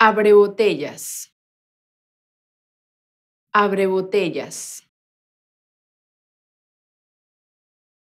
Abre botellas. Abre botellas.